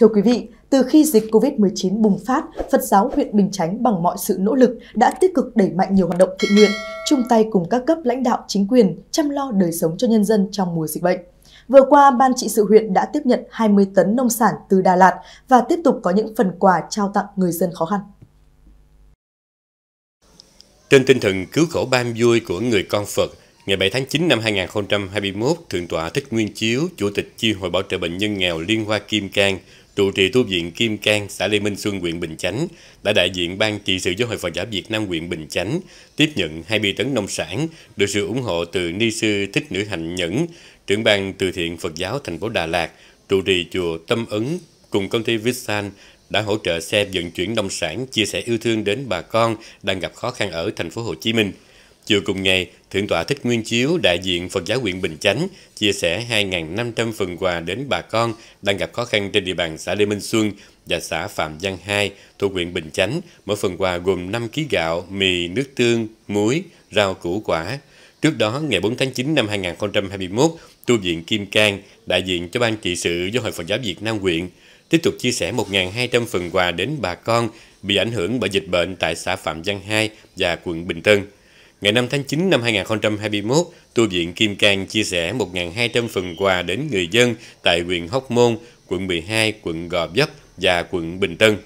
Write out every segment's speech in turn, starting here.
Thưa quý vị, từ khi dịch COVID-19 bùng phát, Phật giáo huyện Bình Chánh bằng mọi sự nỗ lực đã tích cực đẩy mạnh nhiều hoạt động thiện nguyện, chung tay cùng các cấp lãnh đạo chính quyền chăm lo đời sống cho nhân dân trong mùa dịch bệnh. Vừa qua, Ban trị sự huyện đã tiếp nhận 20 tấn nông sản từ Đà Lạt và tiếp tục có những phần quà trao tặng người dân khó khăn. Trên tinh thần cứu khổ ban vui của người con Phật, Ngày 7 tháng 9 năm 2021, Thượng tọa Thích Nguyên Chiếu, Chủ tịch Chi hội Bảo trợ Bệnh nhân nghèo Liên Hoa Kim Cang, trụ trì tu viện Kim Cang, xã Lê Minh Xuân, huyện Bình Chánh, đã đại diện Ban trị sự Giáo hội Phật giáo Việt Nam huyện Bình Chánh tiếp nhận 20 tấn nông sản được sự ủng hộ từ ni sư Thích Nữ Hạnh Nhẫn, trưởng ban từ thiện Phật giáo thành phố Đà Lạt, trụ trì chùa Tâm Ấn cùng công ty Vissan đã hỗ trợ xe vận chuyển nông sản chia sẻ yêu thương đến bà con đang gặp khó khăn ở thành phố Hồ Chí Minh. Chiều cùng ngày, Thượng tọa Thích Nguyên Chiếu, đại diện Phật giáo huyện Bình Chánh, chia sẻ 2.500 phần quà đến bà con đang gặp khó khăn trên địa bàn xã Lê Minh Xuân và xã Phạm Văn Hai thuộc huyện Bình Chánh. Mỗi phần quà gồm 5 kg gạo, mì, nước tương, muối, rau củ quả. Trước đó, ngày 4 tháng 9 năm 2021, tu viện Kim Cang, đại diện cho Ban trị sự do Hội Phật giáo Việt Nam huyện, tiếp tục chia sẻ 1.200 phần quà đến bà con bị ảnh hưởng bởi dịch bệnh tại xã Phạm Văn Hai và quận Bình Tân. Ngày 5 tháng 9 năm 2021, tu viện Kim Cang chia sẻ 1.200 phần quà đến người dân tại huyện Hóc Môn, quận 12, quận Gò Vấp và quận Bình Tân.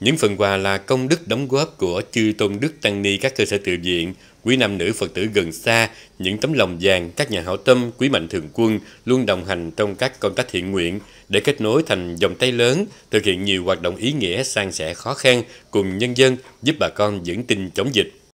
Những phần quà là công đức đóng góp của chư tôn đức tăng ni các cơ sở tự viện, quý nam nữ Phật tử gần xa, những tấm lòng vàng các nhà hảo tâm, quý mạnh thường quân luôn đồng hành trong các công tác thiện nguyện để kết nối thành dòng tay lớn, thực hiện nhiều hoạt động ý nghĩa sang sẻ khó khăn cùng nhân dân giúp bà con vững tin chống dịch.